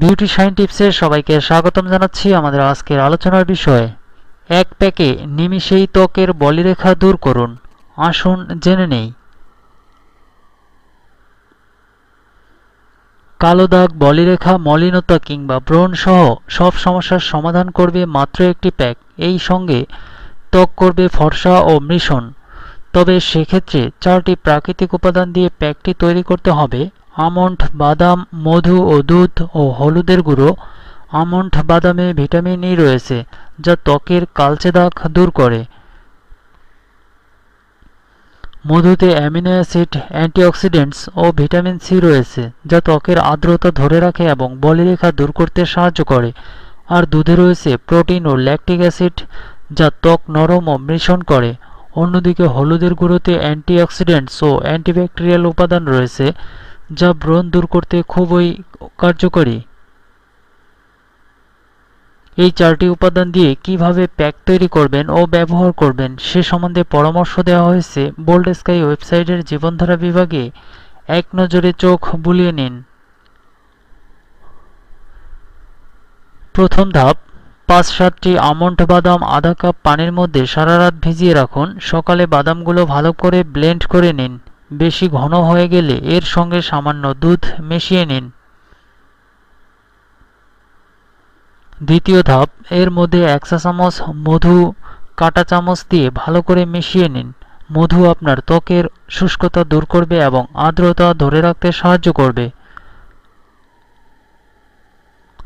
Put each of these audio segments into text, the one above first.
beauty sign টিপসে সবাইকে স্বাগতম জানাচ্ছি আমাদের আজকের আলোচনার বিষয় এক প্যাকে নিমিষেই ত্বকের বলিরেখা দূর করুন আসুন জেনে নেই কালো দাগ বলিরেখা মলিনতা কিংবা ব্রণ সহ সব সমস্যার সমাধান করবে মাত্র একটি প্যাক এই সঙ্গে ত্বক করবে ফর্সা ও মিশন তবে সেক্ষেত্রে চারটি প্রাকৃতিক উপাদান দিয়ে প্যাকটি তৈরি করতে হবে আমন্ড বাদাম মধু ও দুধ ও হলুদের গুঁড়ো আমন্ড বাদামে ভিটামিন ই রয়েছে যা ত্বকের কালচে দাগ দূর করে মধুতে অ্যামিনো অ্যাসিড অ্যান্টিঅক্সিডেন্টস ও ভিটামিন সি রয়েছে যা ত্বকের আর্দ্রতা ধরে রাখে এবং বলিরেখা দূর করতে সাহায্য করে আর দুধে রয়েছে প্রোটিন ও ল্যাকটিক অ্যাসিড যা ত্বক নরম ও মিশ্রণ করে অন্যদিকে হলুদের গুঁড়োতে অ্যান্টিঅক্সিডেন্টস ও অ্যান্টিব্যাকটেরিয়াল উপাদান রয়েছে যা ব্রণ দূর করতে খুবই কার্যকরী এই চারটি উপাদান দিয়ে কিভাবে প্যাক তৈরি করবেন ও ব্যবহার করবেন সে সম্বন্ধে পরামর্শ দেওয়া হয়েছে বোল্ড স্কাই ওয়েবসাইটের জীবনধারা বিভাগে এক নজরে চোখ বুলিয়ে নিন প্রথম ধাপ পাঁচ সাতটি আমন্ড বাদাম আধা কাপ পানির মধ্যে সারা রাত ভিজিয়ে রাখুন সকালে বাদামগুলো ভালো করে ব্লেন্ড করে নিন বেশি ঘন হয়ে গেলে এর সঙ্গে সামান্য দুধ মিশিয়ে নিন দ্বিতীয় ধাপ এর মধ্যে এক চা চামচ মধু কাটা চামচ দিয়ে ভালো করে মিশিয়ে নিন মধু আপনার ত্বকের শুষ্কতা দূর করবে এবং আর্দ্রতা ধরে রাখতে সাহায্য করবে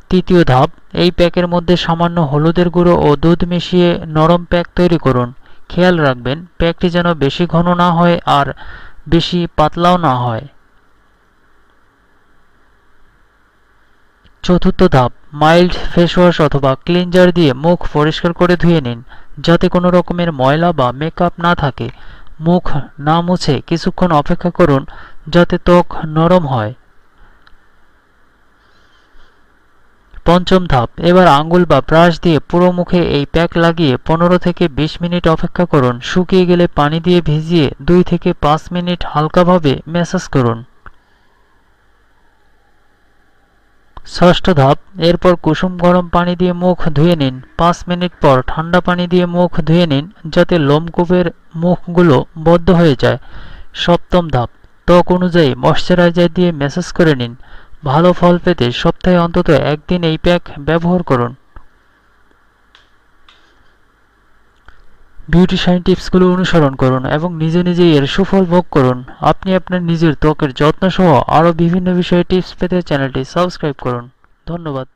তৃতীয় ধাপ এই প্যাকের মধ্যে সামান্য হলুদের গুঁড়ো ও দুধ মিশিয়ে নরম প্যাক তৈরি করুন খেয়াল রাখবেন প্যাকটি যেন বেশি ঘন না হয় আর বেশি পাতলাও না হয় চতুর্থ ধাপ মাইল্ড ফেসওয়াশ অথবা ক্লিনজার দিয়ে মুখ পরিষ্কার করে ধুয়ে নিন যাতে কোনো রকমের ময়লা বা মেকআপ না থাকে মুখ না মুছে কিছুক্ষণ অপেক্ষা করুন যাতে ত্বক নরম হয় পঞ্চম ধাপ এবার আঙ্গুল বা ব্রাশ দিয়ে পুরো মুখে এই প্যাক লাগিয়ে পনেরো থেকে ২০ মিনিট অপেক্ষা করুন শুকিয়ে গেলে পানি দিয়ে ভিজিয়ে দুই থেকে পাঁচ মিনিট হালকাভাবে ম্যাসাজ করুন ষষ্ঠ ধাপ এরপর কুসুম গরম পানি দিয়ে মুখ ধুয়ে নিন পাঁচ মিনিট পর ঠান্ডা পানি দিয়ে মুখ ধুয়ে নিন যাতে লোমকূপের মুখগুলো বদ্ধ হয়ে যায় সপ্তম ধাপ ত্বক অনুযায়ী ময়শ্চারাইজার দিয়ে ম্যাসাজ করে নিন ভালো ফল পেতে সপ্তাহে অন্তত একদিন এই প্যাক ব্যবহার করুন সাইন টিপসগুলো অনুসরণ করুন এবং নিজে নিজেই এর সুফল ভোগ করুন আপনি আপনার নিজের ত্বকের যত্ন সহ আরও বিভিন্ন বিষয়ে টিপস পেতে চ্যানেলটি সাবস্ক্রাইব করুন ধন্যবাদ